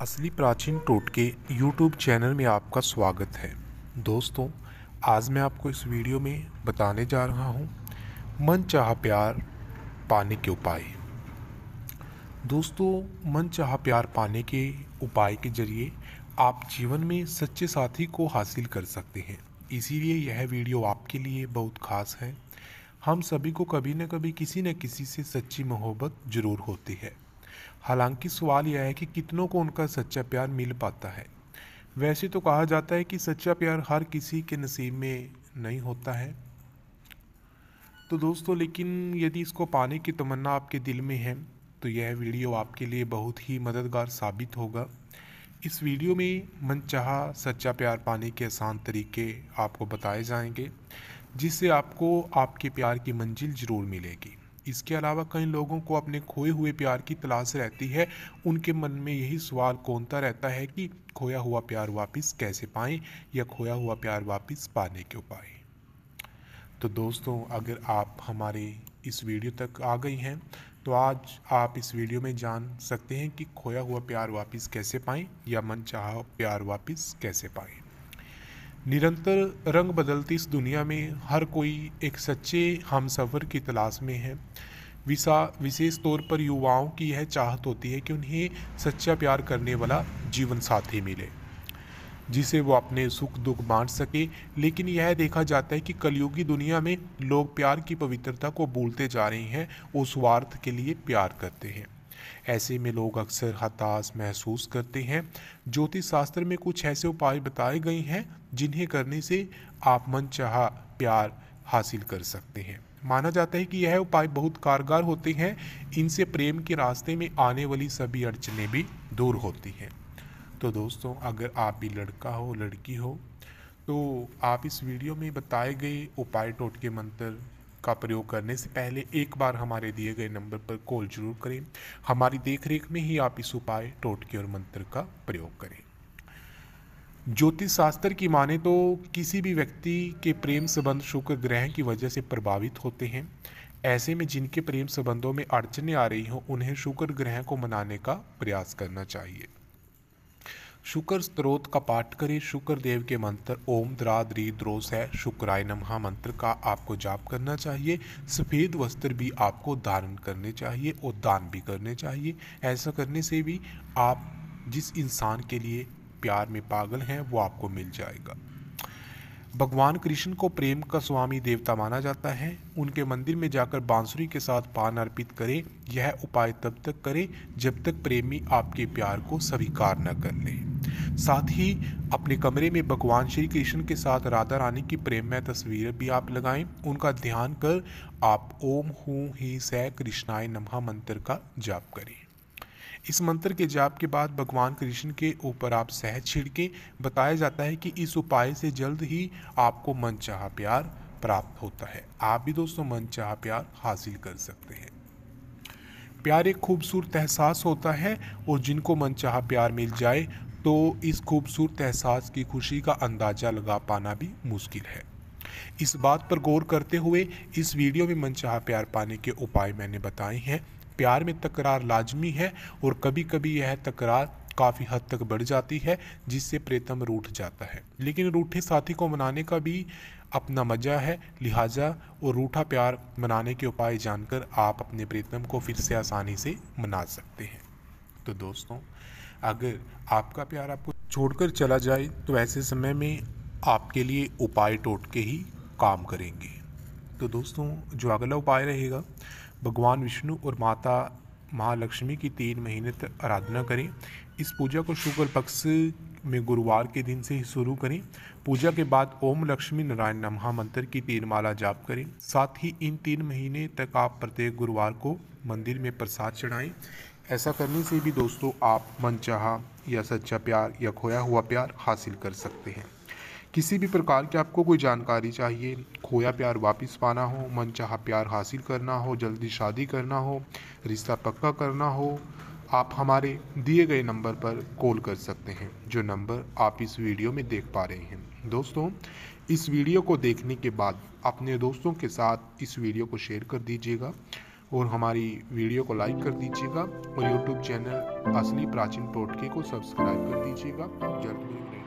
असली प्राचीन टोटके YouTube channel में आपका स्वागत है दोस्तों आज मैं आपको इस वीडियो में बताने जा रहा हूँ मन चाह प्यार पाने के उपाय दोस्तों मन चाह प्यार पाने के उपाय के जरिए आप जीवन में सच्चे साथी को हासिल कर सकते हैं इसीलिए यह वीडियो आपके लिए बहुत ख़ास है हम सभी को कभी न कभी किसी न किसी से सच्ची मोहब्बत ज़रूर होती है हालांकि सवाल यह है कि कितनों को उनका सच्चा प्यार मिल पाता है वैसे तो कहा जाता है कि सच्चा प्यार हर किसी के नसीब में नहीं होता है तो दोस्तों लेकिन यदि इसको पाने की तमन्ना आपके दिल में है तो यह वीडियो आपके लिए बहुत ही मददगार साबित होगा इस वीडियो में मनचाहा सच्चा प्यार पाने के आसान तरीके आपको बताए जाएंगे जिससे आपको आपके प्यार की मंजिल ज़रूर मिलेगी इसके अलावा कई लोगों को अपने खोए हुए प्यार की तलाश रहती है उनके मन में यही सवाल कौनता रहता है कि खोया हुआ प्यार वापस कैसे पाएं या खोया हुआ प्यार वापस पाने के उपाय तो दोस्तों अगर आप हमारे इस वीडियो तक आ गई हैं तो आज आप इस वीडियो में जान सकते हैं कि खोया हुआ प्यार वापस कैसे पाएं या मन चाह प्यार वापस कैसे पाएं निरंतर रंग बदलती इस दुनिया में हर कोई एक सच्चे हम सफ़र की तलाश में है विशा विशेष तौर पर युवाओं की यह चाहत होती है कि उन्हें सच्चा प्यार करने वाला जीवन साथी मिले जिसे वो अपने सुख दुख बांट सके लेकिन यह देखा जाता है कि कलयुगी दुनिया में लोग प्यार की पवित्रता को भूलते जा रहे हैं और स्वार्थ के लिए प्यार करते हैं ऐसे में लोग अक्सर हताश महसूस करते हैं ज्योतिष शास्त्र में कुछ ऐसे उपाय बताए गए हैं जिन्हें करने से आप मन चाह प्यार हासिल कर सकते हैं माना जाता है कि यह उपाय बहुत कारगर होते हैं इनसे प्रेम के रास्ते में आने वाली सभी अड़चने भी दूर होती हैं तो दोस्तों अगर आप भी लड़का हो लड़की हो तो आप इस वीडियो में बताए गए उपाय टोटके मंत्र का प्रयोग करने से पहले एक बार हमारे दिए गए नंबर पर कॉल जरूर करें हमारी देखरेख में ही आप इस उपाय टोटके और मंत्र का प्रयोग करें ज्योतिष शास्त्र की माने तो किसी भी व्यक्ति के प्रेम संबंध शुक्र ग्रह की वजह से प्रभावित होते हैं ऐसे में जिनके प्रेम संबंधों में अड़चने आ रही हों उन्हें शुक्र ग्रह को मनाने का प्रयास करना चाहिए शुक्र स्त्रोत का पाठ करें शुक्र देव के मंत्र ओम द्रा द्री द्रोस है शुक्राय नमः मंत्र का आपको जाप करना चाहिए सफ़ेद वस्त्र भी आपको धारण करने चाहिए और दान भी करने चाहिए ऐसा करने से भी आप जिस इंसान के लिए प्यार में पागल हैं वो आपको मिल जाएगा भगवान कृष्ण को प्रेम का स्वामी देवता माना जाता है उनके मंदिर में जाकर बांसुरी के साथ पान अर्पित करें यह उपाय तब तक करें जब तक प्रेमी आपके प्यार को स्वीकार न कर लें साथ ही अपने कमरे में भगवान श्री कृष्ण के साथ राधा रानी की प्रेममय तस्वीर भी आप लगाएं उनका ध्यान कर आप ओम हूँ ही सह कृष्णाय नमः मंत्र का जाप करें इस मंत्र के जाप के बाद भगवान कृष्ण के ऊपर आप सहज छिड़कें बताया जाता है कि इस उपाय से जल्द ही आपको मन चाह प्यार प्राप्त होता है आप भी दोस्तों मन चाह प्यार हासिल कर सकते हैं प्यार एक खूबसूरत एहसास होता है और जिनको मन चाह प्यार मिल जाए तो इस खूबसूरत एहसास की खुशी का अंदाज़ा लगा पाना भी मुश्किल है इस बात पर गौर करते हुए इस वीडियो में मनचाहा प्यार पाने के उपाय मैंने बताए हैं प्यार में तकरार लाजमी है और कभी कभी यह तकरार काफ़ी हद तक बढ़ जाती है जिससे प्रेतम रूठ जाता है लेकिन रूठे साथी को मनाने का भी अपना मज़ा है लिहाजा और रूठा प्यार मनाने के उपाय जानकर आप अपने प्रेतम को फिर से आसानी से मना सकते हैं तो दोस्तों अगर आपका प्यार आपको छोड़कर चला जाए तो ऐसे समय में आपके लिए उपाय टोटके ही काम करेंगे तो दोस्तों जो अगला उपाय रहेगा भगवान विष्णु और माता महालक्ष्मी की तीन महीने तक आराधना करें इस पूजा को शुक्ल पक्ष में गुरुवार के दिन से ही शुरू करें पूजा के बाद ओम लक्ष्मी नारायण नमहा मंत्र की तीन माला जाप करें साथ ही इन तीन महीने तक आप प्रत्येक गुरुवार को मंदिर में प्रसाद चढ़ाएं ऐसा करने से भी दोस्तों आप मनचाहा या सच्चा प्यार या खोया हुआ प्यार हासिल कर सकते हैं किसी भी प्रकार की आपको कोई जानकारी चाहिए खोया प्यार वापस पाना हो मनचाहा प्यार हासिल करना हो जल्दी शादी करना हो रिश्ता पक्का करना हो आप हमारे दिए गए नंबर पर कॉल कर सकते हैं जो नंबर आप इस वीडियो में देख पा रहे हैं दोस्तों इस वीडियो को देखने के बाद अपने दोस्तों के साथ इस वीडियो को शेयर कर दीजिएगा और हमारी वीडियो को लाइक कर दीजिएगा और यूट्यूब चैनल असली प्राचीन टोटके को सब्सक्राइब कर दीजिएगा जल्द मिलेंगे